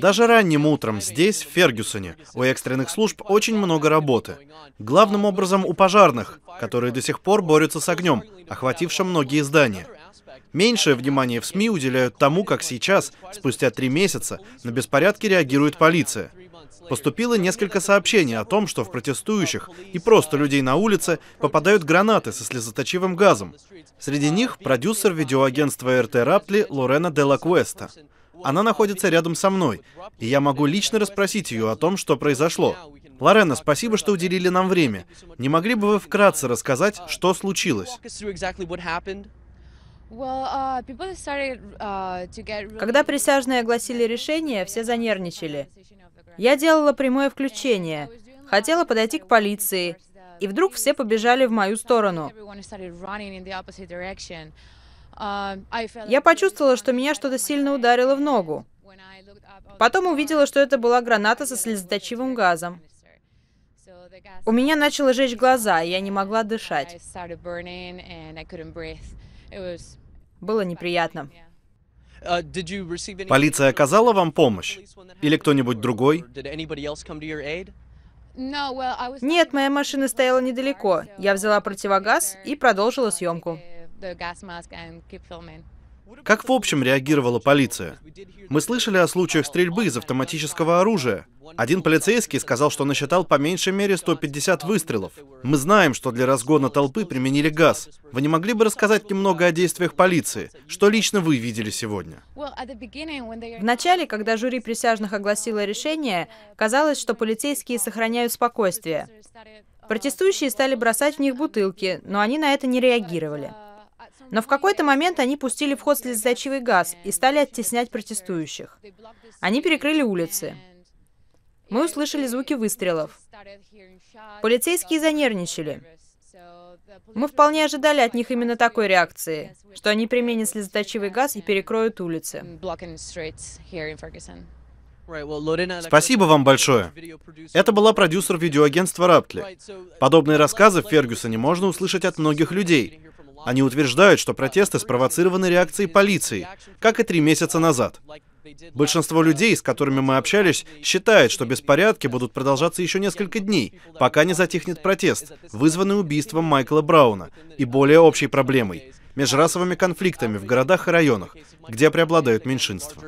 Даже ранним утром здесь, в Фергюсоне, у экстренных служб очень много работы. Главным образом у пожарных, которые до сих пор борются с огнем, охватившим многие здания. Меньшее внимание в СМИ уделяют тому, как сейчас, спустя три месяца, на беспорядки реагирует полиция. Поступило несколько сообщений о том, что в протестующих и просто людей на улице попадают гранаты со слезоточивым газом. Среди них продюсер видеоагентства РТ Раптли Лорена Делла Куэста. Она находится рядом со мной, и я могу лично расспросить ее о том, что произошло. Лорена, спасибо, что уделили нам время. Не могли бы вы вкратце рассказать, что случилось? Uh, uh, Когда присяжные огласили решение, все занервничали. Я делала прямое включение, хотела подойти к полиции, и вдруг все побежали в мою сторону. Я почувствовала, что меня что-то сильно ударило в ногу. Потом увидела, что это была граната со слезоточивым газом. У меня начало жечь глаза, и я не могла дышать. Было неприятно. Uh, Полиция оказала вам помощь? Или кто-нибудь другой? Нет, моя машина стояла недалеко. Я взяла противогаз и продолжила съемку. Как в общем реагировала полиция? Мы слышали о случаях стрельбы из автоматического оружия. Один полицейский сказал, что насчитал по меньшей мере 150 выстрелов. Мы знаем, что для разгона толпы применили газ. Вы не могли бы рассказать немного о действиях полиции? Что лично вы видели сегодня? В начале, когда жюри присяжных огласило решение, казалось, что полицейские сохраняют спокойствие. Протестующие стали бросать в них бутылки, но они на это не реагировали. Но в какой-то момент они пустили в ход слезоточивый газ и стали оттеснять протестующих. Они перекрыли улицы. Мы услышали звуки выстрелов. Полицейские занервничали. Мы вполне ожидали от них именно такой реакции, что они применят слезоточивый газ и перекроют улицы. Спасибо вам большое. Это была продюсер видеоагентства Раптли. Подобные рассказы в Фергюсоне можно услышать от многих людей, они утверждают, что протесты спровоцированы реакцией полиции, как и три месяца назад. Большинство людей, с которыми мы общались, считают, что беспорядки будут продолжаться еще несколько дней, пока не затихнет протест, вызванный убийством Майкла Брауна и более общей проблемой – межрасовыми конфликтами в городах и районах, где преобладают меньшинства.